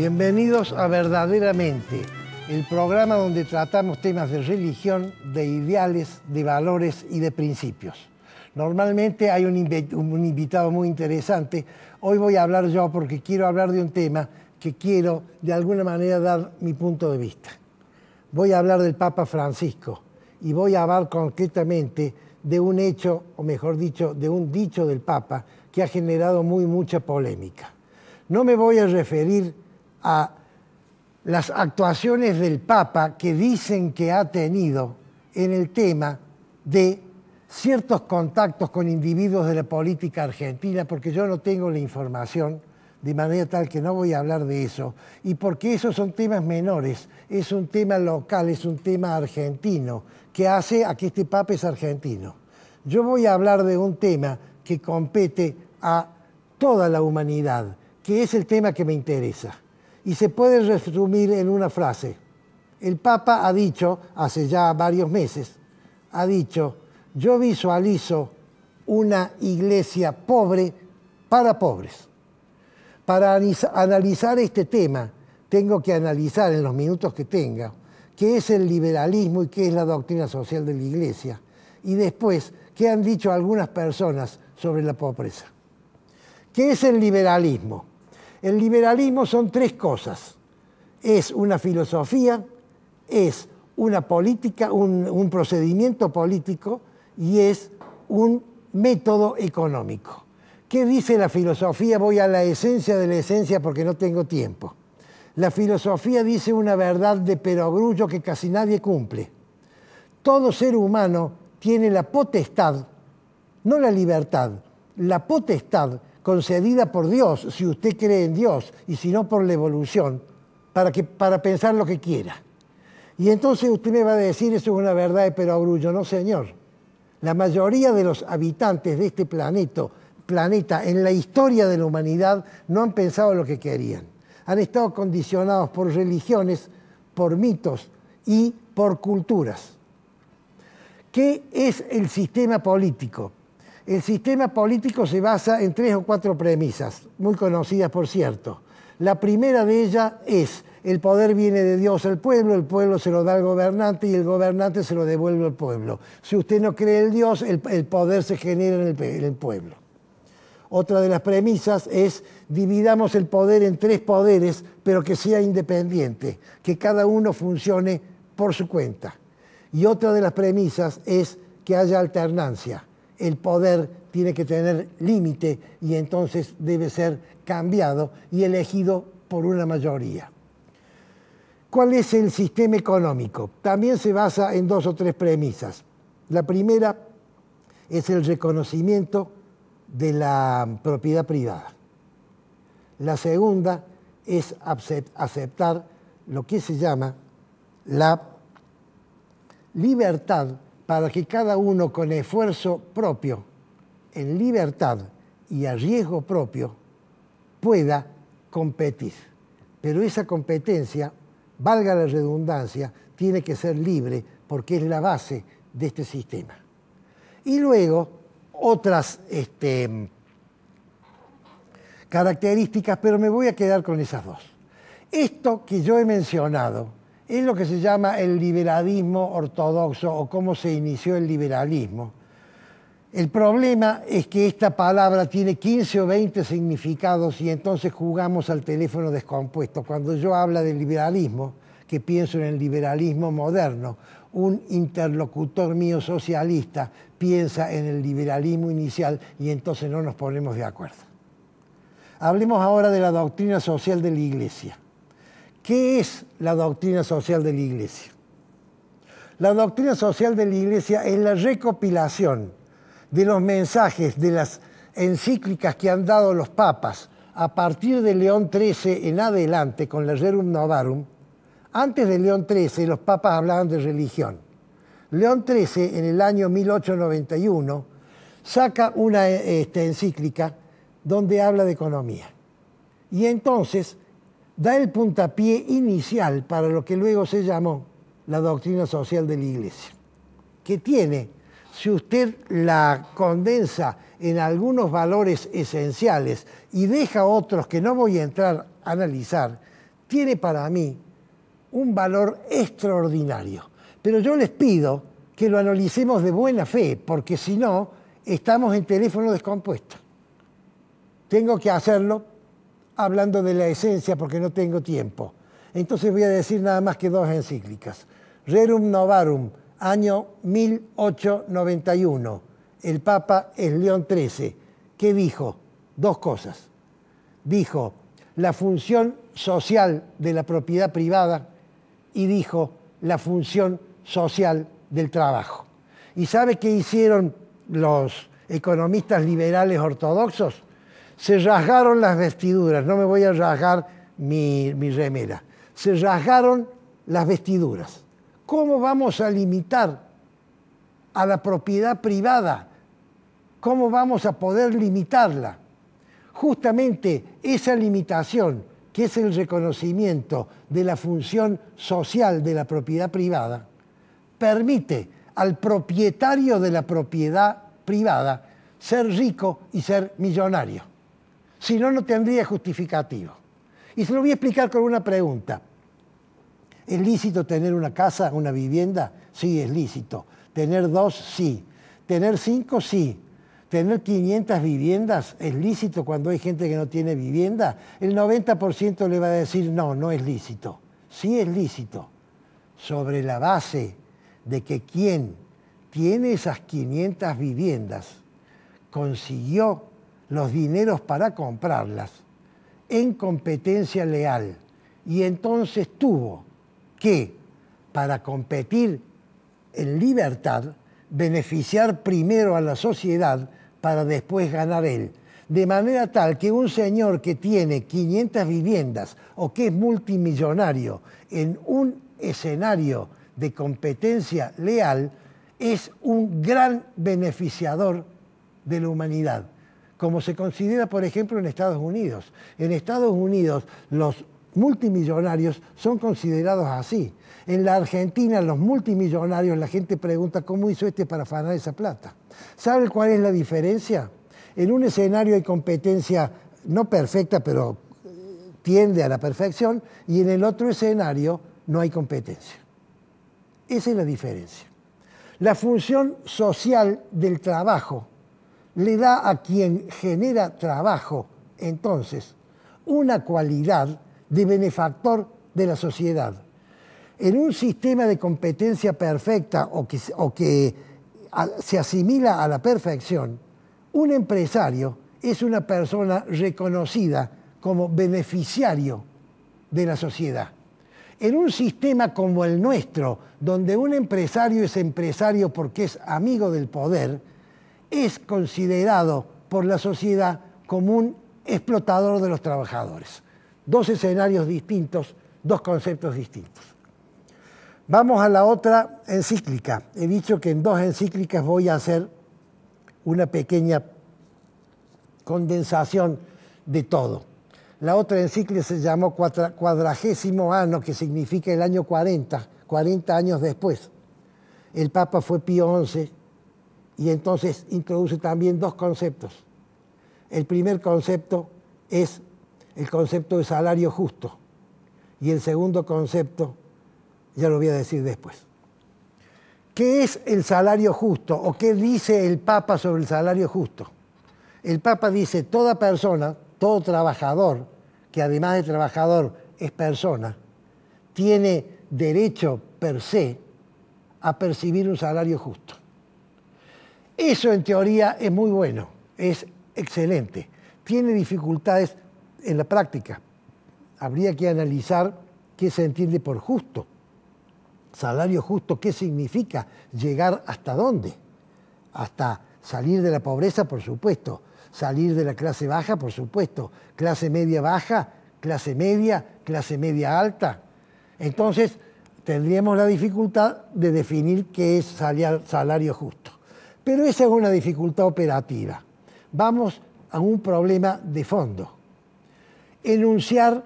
Bienvenidos a Verdaderamente, el programa donde tratamos temas de religión, de ideales, de valores y de principios. Normalmente hay un, invitado muy interesante. Hoy voy a hablar yo porque quiero hablar de un tema que quiero de alguna manera dar mi punto de vista. Voy a hablar del Papa Francisco y voy a hablar concretamente de un hecho, o mejor dicho, de un dicho del Papa que ha generado muy mucha polémica. No me voy a referir a las actuaciones del Papa que dicen que ha tenido en el tema de ciertos contactos con individuos de la política argentina, porque yo no tengo la información, de manera tal que no voy a hablar de eso, y porque esos son temas menores, es un tema local, es un tema argentino, que hace a que este Papa es argentino. Yo voy a hablar de un tema que compete a toda la humanidad, que es el tema que me interesa y se puede resumir en una frase. El Papa ha dicho, hace ya varios meses, ha dicho, yo visualizo una iglesia pobre para pobres. Para analizar este tema, tengo que analizar en los minutos que tenga qué es el liberalismo y qué es la doctrina social de la iglesia, y después qué han dicho algunas personas sobre la pobreza. ¿Qué es el liberalismo? El liberalismo son tres cosas. Es una filosofía, es una política, un, procedimiento político y es un método económico. ¿Qué dice la filosofía? Voy a la esencia de la esencia porque no tengo tiempo. La filosofía dice una verdad de perogrullo que casi nadie cumple. Todo ser humano tiene la potestad, no la libertad, la potestad concedida por Dios, si usted cree en Dios, y si no por la evolución, para, que, para pensar lo que quiera. Y entonces usted me va a decir, eso es una verdad de perogrullo. No, señor. La mayoría de los habitantes de este planeta, planeta en la historia de la humanidad no han pensado lo que querían. Han estado condicionados por religiones, por mitos y por culturas. ¿Qué es el sistema político? El sistema político se basa en tres o cuatro premisas, muy conocidas por cierto. La primera de ellas es, el poder viene de Dios al pueblo, el pueblo se lo da al gobernante y el gobernante se lo devuelve al pueblo. Si usted no cree en Dios, el, poder se genera en el pueblo. Otra de las premisas es dividamos el poder en tres poderes, pero que sea independiente, que cada uno funcione por su cuenta. Y otra de las premisas es que haya alternancia el poder tiene que tener límite y entonces debe ser cambiado y elegido por una mayoría. ¿Cuál es el sistema económico? También se basa en dos o tres premisas. La primera es el reconocimiento de la propiedad privada. La segunda es aceptar lo que se llama la libertad para que cada uno con esfuerzo propio, en libertad y a riesgo propio, pueda competir. Pero esa competencia, valga la redundancia, tiene que ser libre porque es la base de este sistema. Y luego, otras este, características, pero me voy a quedar con esas dos. Esto que yo he mencionado, es lo que se llama el liberalismo ortodoxo o cómo se inició el liberalismo. El problema es que esta palabra tiene 15 o 20 significados y entonces jugamos al teléfono descompuesto. Cuando yo habla del liberalismo, que pienso en el liberalismo moderno, un interlocutor mío socialista piensa en el liberalismo inicial y entonces no nos ponemos de acuerdo. Hablemos ahora de la doctrina social de la Iglesia. ¿Qué es la doctrina social de la Iglesia? La doctrina social de la Iglesia es la recopilación de los mensajes de las encíclicas que han dado los papas a partir de León XIII en adelante con la Rerum Novarum. Antes de León XIII los papas hablaban de religión. León XIII en el año 1891 saca una este, encíclica donde habla de economía. Y entonces da el puntapié inicial para lo que luego se llamó la doctrina social de la Iglesia, que tiene, si usted la condensa en algunos valores esenciales y deja otros que no voy a entrar a analizar, tiene para mí un valor extraordinario. Pero yo les pido que lo analicemos de buena fe, porque si no, estamos en teléfono descompuesto. Tengo que hacerlo hablando de la esencia porque no tengo tiempo. Entonces voy a decir nada más que dos encíclicas. Rerum Novarum, año 1891. El Papa es León XIII. ¿Qué dijo? Dos cosas. Dijo la función social de la propiedad privada y dijo la función social del trabajo. ¿Y sabe qué hicieron los economistas liberales ortodoxos? se rasgaron las vestiduras, no me voy a rasgar mi, remera, se rasgaron las vestiduras. ¿Cómo vamos a limitar a la propiedad privada? ¿Cómo vamos a poder limitarla? Justamente esa limitación, que es el reconocimiento de la función social de la propiedad privada, permite al propietario de la propiedad privada ser rico y ser millonario. Si no, no tendría justificativo. Y se lo voy a explicar con una pregunta. ¿Es lícito tener una casa, una vivienda? Sí, es lícito. Tener dos, sí. Tener cinco, sí. Tener 500 viviendas es lícito cuando hay gente que no tiene vivienda. El 90% le va a decir no, no es lícito. Sí es lícito. Sobre la base de que quien tiene esas 500 viviendas consiguió los dineros para comprarlas en competencia leal. Y entonces tuvo que, para competir en libertad, beneficiar primero a la sociedad para después ganar él. De manera tal que un señor que tiene 500 viviendas o que es multimillonario en un escenario de competencia leal es un gran beneficiador de la humanidad como se considera, por ejemplo, en Estados Unidos. En Estados Unidos los multimillonarios son considerados así. En la Argentina los multimillonarios, la gente pregunta cómo hizo este para afanar esa plata. ¿Sabe cuál es la diferencia? En un escenario hay competencia no perfecta, pero eh, tiende a la perfección, y en el otro escenario no hay competencia. Esa es la diferencia. La función social del trabajo le da a quien genera trabajo, entonces, una cualidad de benefactor de la sociedad. En un sistema de competencia perfecta o que, se asimila a la perfección, un empresario es una persona reconocida como beneficiario de la sociedad. En un sistema como el nuestro, donde un empresario es empresario porque es amigo del poder, es considerado por la sociedad como un explotador de los trabajadores. Dos escenarios distintos, dos conceptos distintos. Vamos a la otra encíclica. He dicho que en dos encíclicas voy a hacer una pequeña condensación de todo. La otra encíclica se llamó Cuadragésimo Ano, que significa el año 40, 40 años después. El Papa fue Pío XI, y entonces introduce también dos conceptos. El primer concepto es el concepto de salario justo. Y el segundo concepto, ya lo voy a decir después. ¿Qué es el salario justo o qué dice el Papa sobre el salario justo? El Papa dice, toda persona, todo trabajador, que además de trabajador es persona, tiene derecho per se a percibir un salario justo. Eso en teoría es muy bueno, es excelente. Tiene dificultades en la práctica. Habría que analizar qué se entiende por justo. Salario justo, ¿qué significa? Llegar hasta dónde. Hasta salir de la pobreza, por supuesto. Salir de la clase baja, por supuesto. Clase media baja, clase media, clase media alta. Entonces, tendríamos la dificultad de definir qué es salario justo. Pero esa es una dificultad operativa. Vamos a un problema de fondo. Enunciar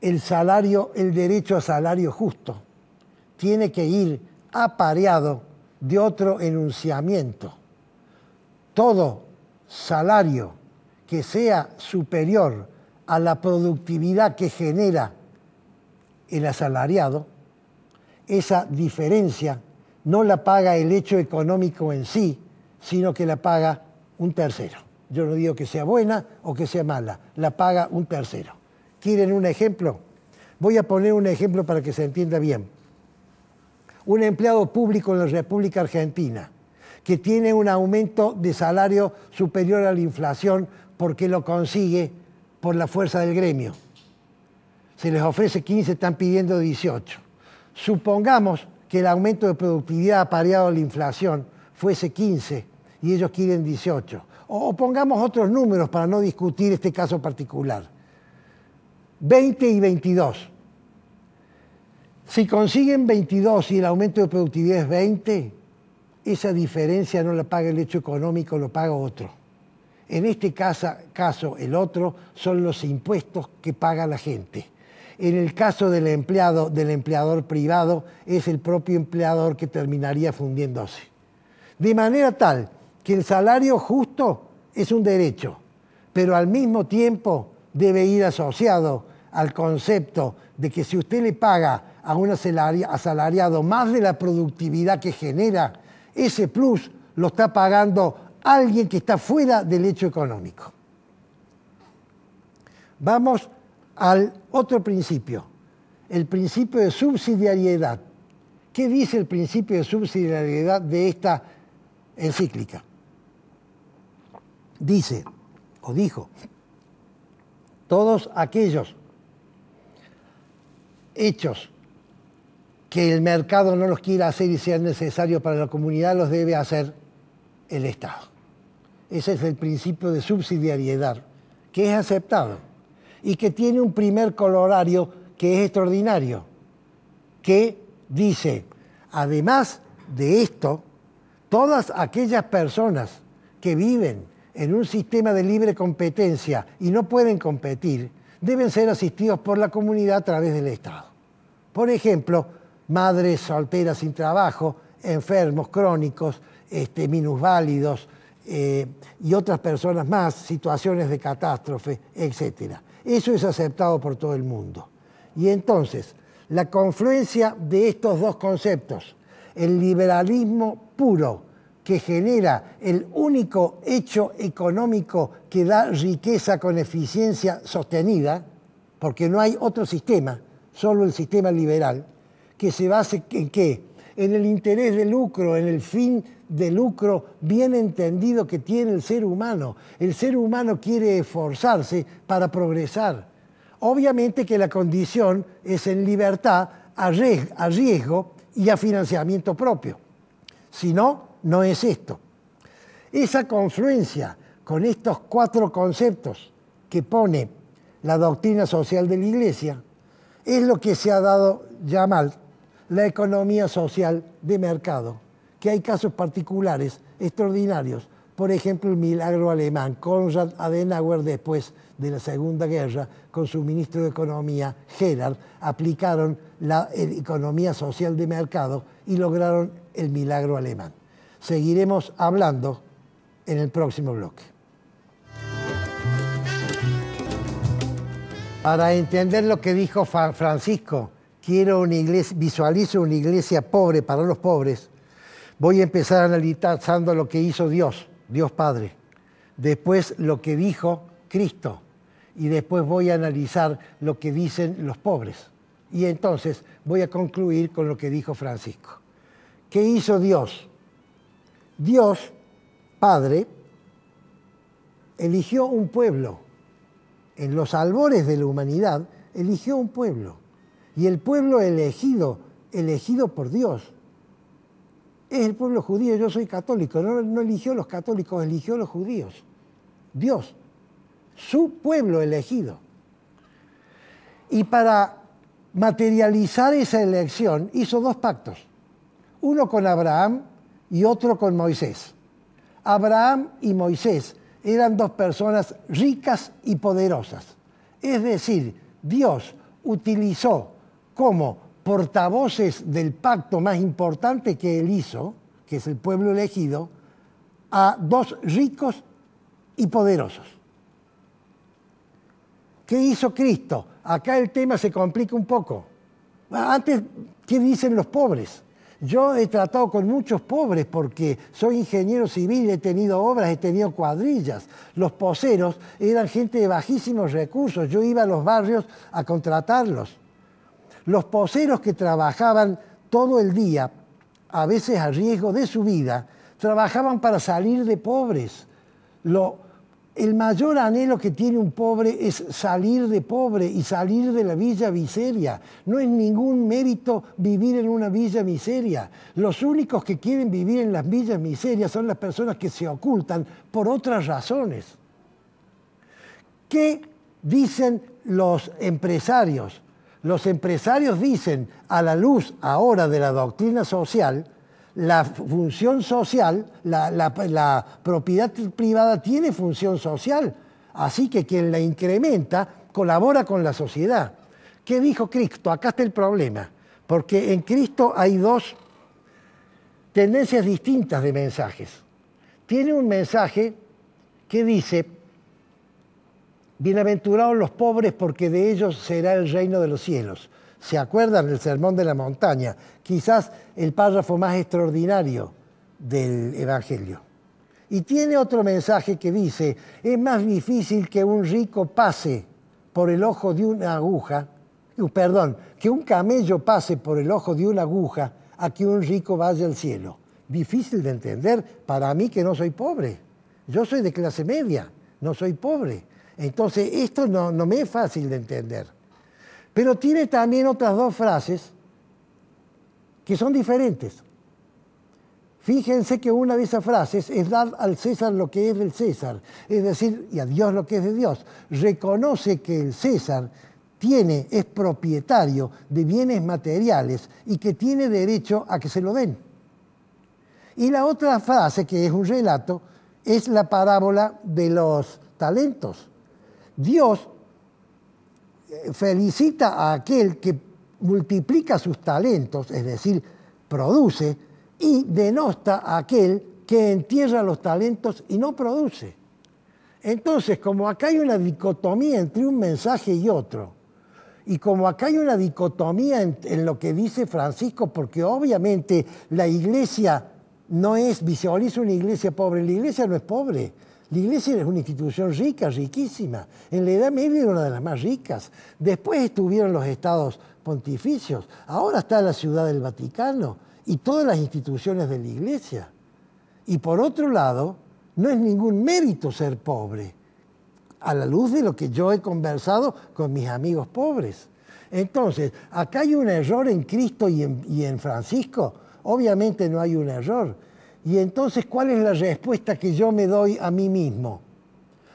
el salario, el derecho a salario justo, tiene que ir apareado de otro enunciamiento. Todo salario que sea superior a la productividad que genera el asalariado, esa diferencia no la paga el hecho económico en sí, sino que la paga un tercero. Yo no digo que sea buena o que sea mala, la paga un tercero. ¿Quieren un ejemplo? Voy a poner un ejemplo para que se entienda bien. Un empleado público en la República Argentina que tiene un aumento de salario superior a la inflación porque lo consigue por la fuerza del gremio. Se les ofrece 15, están pidiendo 18. Supongamos que el aumento de productividad apareado a la inflación fuese 15 y ellos quieren 18. O, pongamos otros números para no discutir este caso particular. 20 y 22. Si consiguen 22 y el aumento de productividad es 20, esa diferencia no la paga el hecho económico, lo paga otro. En este caso, caso el otro son los impuestos que paga la gente. En el caso del empleado, del empleador privado, es el propio empleador que terminaría fundiéndose. De manera tal que el salario justo es un derecho, pero al mismo tiempo debe ir asociado al concepto de que si usted le paga a un asalariado más de la productividad que genera, ese plus lo está pagando alguien que está fuera del hecho económico. Vamos al otro principio, el principio de subsidiariedad. ¿Qué dice el principio de subsidiariedad de esta encíclica? Dice, o dijo, todos aquellos hechos que el mercado no los quiera hacer y sean necesarios para la comunidad los debe hacer el Estado. Ese es el principio de subsidiariedad, que es aceptado y que tiene un primer colorario que es extraordinario, que dice, además de esto, todas aquellas personas que viven en un sistema de libre competencia y no pueden competir, deben ser asistidos por la comunidad a través del Estado. Por ejemplo, madres solteras sin trabajo, enfermos crónicos, este, minusválidos eh, y otras personas más, situaciones de catástrofe, etcétera. Eso es aceptado por todo el mundo. Y entonces, la confluencia de estos dos conceptos, el liberalismo puro, que genera el único hecho económico que da riqueza con eficiencia sostenida, porque no hay otro sistema, solo el sistema liberal, que se base en qué? En el interés de lucro, en el fin de lucro bien entendido que tiene el ser humano. El ser humano quiere esforzarse para progresar. Obviamente que la condición es en libertad, a riesgo y a financiamiento propio. Si no, no es esto. Esa confluencia con estos cuatro conceptos que pone la doctrina social de la Iglesia es lo que se ha dado llamar la economía social de mercado que hay casos particulares extraordinarios. Por ejemplo, el milagro alemán, Konrad Adenauer después de la Segunda Guerra, con su ministro de Economía, Gerard, aplicaron la economía social de mercado y lograron el milagro alemán. Seguiremos hablando en el próximo bloque. Para entender lo que dijo Francisco, quiero una visualizo una iglesia pobre para los pobres, Voy a empezar analizando lo que hizo Dios, Dios Padre, después lo que dijo Cristo y después voy a analizar lo que dicen los pobres. Y entonces voy a concluir con lo que dijo Francisco. ¿Qué hizo Dios? Dios, Padre, eligió un pueblo. En los albores de la humanidad, eligió un pueblo. Y el pueblo elegido, elegido por Dios, es el pueblo judío, yo soy católico. No, eligió los católicos, eligió a los judíos. Dios, su pueblo elegido. Y para materializar esa elección hizo dos pactos, uno con Abraham y otro con Moisés. Abraham y Moisés eran dos personas ricas y poderosas. Es decir, Dios utilizó como portavoces del pacto más importante que él hizo, que es el pueblo elegido, a dos ricos y poderosos. ¿Qué hizo Cristo? Acá el tema se complica un poco. Antes, ¿qué dicen los pobres? Yo he tratado con muchos pobres porque soy ingeniero civil, he tenido obras, he tenido cuadrillas. Los poseros eran gente de bajísimos recursos. Yo iba a los barrios a contratarlos. Los poseros que trabajaban todo el día, a veces a riesgo de su vida, trabajaban para salir de pobres. el mayor anhelo que tiene un pobre es salir de pobre y salir de la villa miseria. No es ningún mérito vivir en una villa miseria. Los únicos que quieren vivir en las villas miserias son las personas que se ocultan por otras razones. ¿Qué dicen los empresarios? Los empresarios dicen, a la luz ahora de la doctrina social, la función social, la, propiedad privada tiene función social, así que quien la incrementa colabora con la sociedad. ¿Qué dijo Cristo? Acá está el problema, porque en Cristo hay dos tendencias distintas de mensajes. Tiene un mensaje que dice, Bienaventurados los pobres, porque de ellos será el reino de los cielos. ¿Se acuerdan del Sermón de la Montaña? Quizás el párrafo más extraordinario del Evangelio. Y tiene otro mensaje que dice, es más difícil que un rico pase por el ojo de una aguja, uh, perdón, que un camello pase por el ojo de una aguja a que un rico vaya al cielo. Difícil de entender para mí que no soy pobre. Yo soy de clase media, no soy pobre entonces, esto no, me es fácil de entender. Pero tiene también otras dos frases que son diferentes. Fíjense que una de esas frases es dar al César lo que es del César, es decir, y a Dios lo que es de Dios. Reconoce que el César tiene, es propietario de bienes materiales y que tiene derecho a que se lo den. Y la otra frase, que es un relato, es la parábola de los talentos. Dios eh, felicita a aquel que multiplica sus talentos, es decir, produce, y denosta a aquel que entierra los talentos y no produce. Entonces, como acá hay una dicotomía entre un mensaje y otro, y como acá hay una dicotomía en, lo que dice Francisco, porque obviamente la iglesia no es, visualiza una iglesia pobre, la iglesia no es pobre, la iglesia es una institución rica, riquísima. En la Edad Media era una de las más ricas. Después estuvieron los estados pontificios. Ahora está la ciudad del Vaticano y todas las instituciones de la iglesia. Y por otro lado, no es ningún mérito ser pobre, a la luz de lo que yo he conversado con mis amigos pobres. Entonces, acá hay un error en Cristo y en Francisco. Obviamente no hay un error. Y entonces, ¿cuál es la respuesta que yo me doy a mí mismo?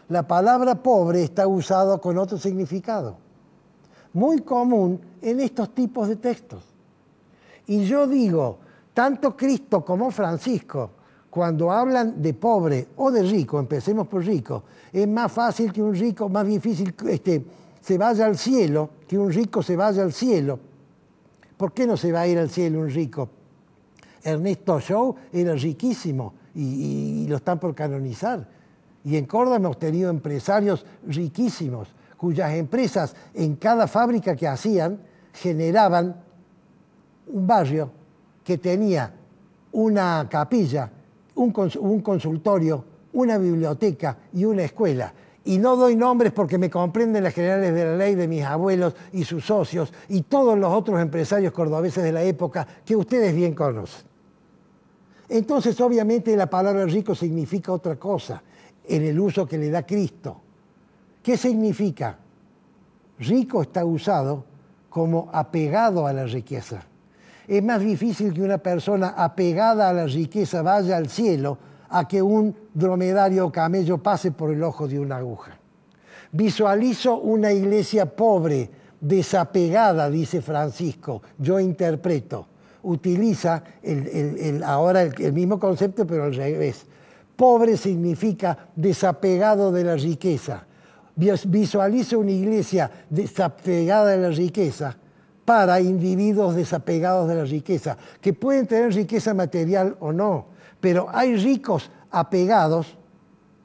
La palabra pobre está usada con otro significado, muy común en estos tipos de textos. Y yo digo, tanto Cristo como Francisco, cuando hablan de pobre o de rico, empecemos por rico, es más fácil que un rico, más difícil este, se vaya al cielo, que un rico se vaya al cielo. ¿Por qué no se va a ir al cielo un rico? Ernesto Show era riquísimo y, lo están por canonizar. Y en Córdoba hemos tenido empresarios riquísimos cuyas empresas en cada fábrica que hacían generaban un barrio que tenía una capilla, un consultorio, una biblioteca y una escuela y no doy nombres porque me comprenden las generales de la ley de mis abuelos y sus socios y todos los otros empresarios cordobeses de la época que ustedes bien conocen. Entonces, obviamente, la palabra rico significa otra cosa en el uso que le da Cristo. ¿Qué significa? Rico está usado como apegado a la riqueza. Es más difícil que una persona apegada a la riqueza vaya al cielo a que un dromedario o camello pase por el ojo de una aguja. Visualizo una iglesia pobre, desapegada, dice Francisco, yo interpreto utiliza el, el, ahora el, mismo concepto, pero al revés. Pobre significa desapegado de la riqueza. Visualiza una iglesia desapegada de la riqueza para individuos desapegados de la riqueza, que pueden tener riqueza material o no, pero hay ricos apegados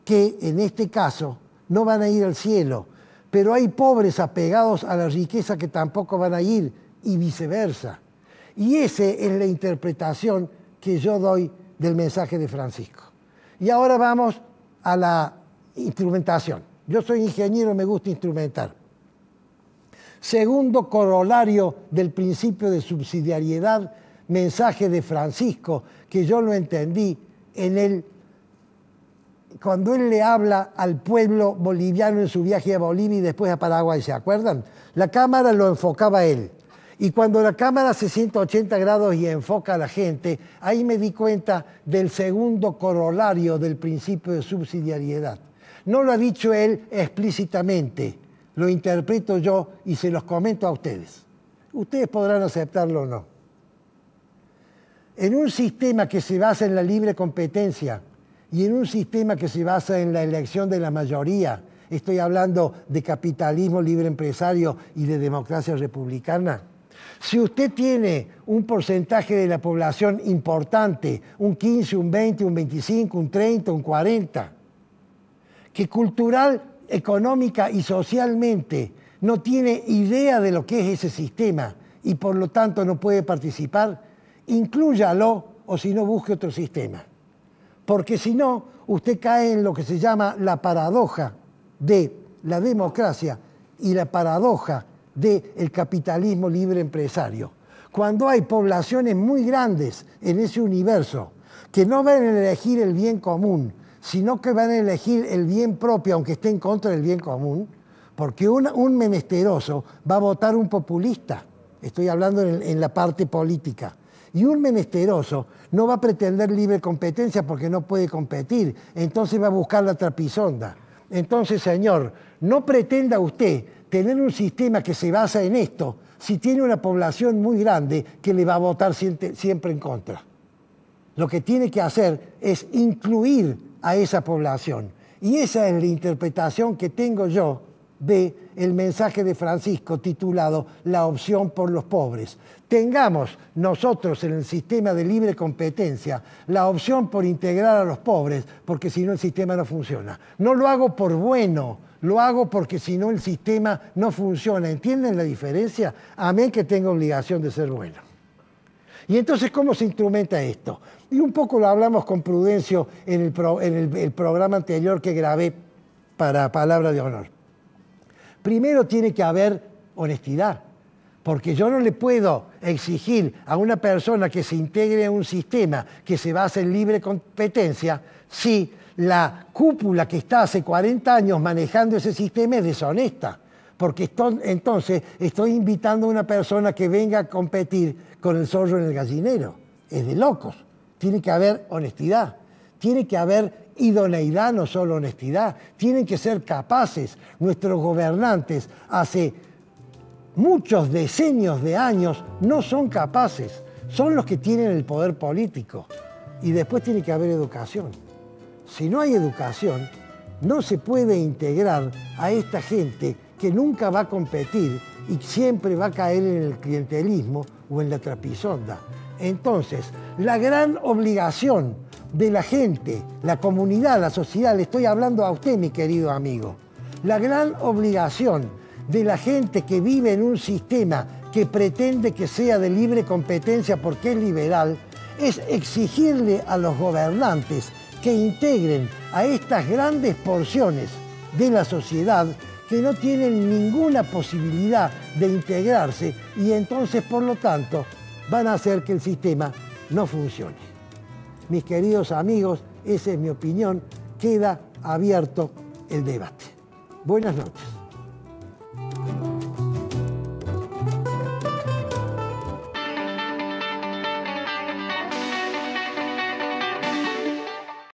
que en este caso no van a ir al cielo, pero hay pobres apegados a la riqueza que tampoco van a ir y viceversa. Y esa es la interpretación que yo doy del mensaje de Francisco. Y ahora vamos a la instrumentación. Yo soy ingeniero, me gusta instrumentar. Segundo corolario del principio de subsidiariedad, mensaje de Francisco, que yo lo entendí en él, cuando él le habla al pueblo boliviano en su viaje a Bolivia y después a Paraguay, ¿se acuerdan? La cámara lo enfocaba él. Y cuando la cámara se sienta 80 grados y enfoca a la gente, ahí me di cuenta del segundo corolario del principio de subsidiariedad. No lo ha dicho él explícitamente, lo interpreto yo y se los comento a ustedes. Ustedes podrán aceptarlo o no. En un sistema que se basa en la libre competencia y en un sistema que se basa en la elección de la mayoría, estoy hablando de capitalismo libre empresario y de democracia republicana, si usted tiene un porcentaje de la población importante, un 15, un 20, un 25, un 30, un 40, que cultural, económica y socialmente no tiene idea de lo que es ese sistema y por lo tanto no puede participar, inclúyalo o si no busque otro sistema. Porque si no, usted cae en lo que se llama la paradoja de la democracia y la paradoja del capitalismo libre empresario. Cuando hay poblaciones muy grandes en ese universo que no van a elegir el bien común, sino que van a elegir el bien propio, aunque esté en contra del bien común, porque un, menesteroso va a votar un populista, estoy hablando en, en la parte política, y un menesteroso no va a pretender libre competencia porque no puede competir, entonces va a buscar la trapisonda. Entonces, señor, no pretenda usted tener un sistema que se basa en esto, si tiene una población muy grande que le va a votar siempre en contra. Lo que tiene que hacer es incluir a esa población. Y esa es la interpretación que tengo yo Ve el mensaje de Francisco titulado La opción por los pobres. Tengamos nosotros en el sistema de libre competencia la opción por integrar a los pobres, porque si no el sistema no funciona. No lo hago por bueno, lo hago porque si no el sistema no funciona. ¿Entienden la diferencia? Amén que tengo obligación de ser bueno. Y entonces, ¿cómo se instrumenta esto? Y un poco lo hablamos con Prudencio en el programa anterior que grabé para Palabra de Honor primero tiene que haber honestidad, porque yo no le puedo exigir a una persona que se integre a un sistema que se basa en libre competencia si la cúpula que está hace 40 años manejando ese sistema es deshonesta porque entonces estoy invitando a una persona que venga a competir con el zorro en el gallinero. Es de locos. Tiene que haber honestidad. Tiene que haber idoneidad, no solo honestidad. Tienen que ser capaces nuestros gobernantes hace muchos decenios de años no son capaces. Son los que tienen el poder político. Y después tiene que haber educación. Si no hay educación, no se puede integrar a esta gente que nunca va a competir y siempre va a caer en el clientelismo o en la trapisonda. Entonces, la gran obligación de la gente, la comunidad, la sociedad, le estoy hablando a usted, mi querido amigo, la gran obligación de la gente que vive en un sistema que pretende que sea de libre competencia porque es liberal, es exigirle a los gobernantes que integren a estas grandes porciones de la sociedad que no tienen ninguna posibilidad de integrarse y entonces, por lo tanto, van a hacer que el sistema no funcione mis queridos amigos, esa es mi opinión, queda abierto el debate. Buenas noches.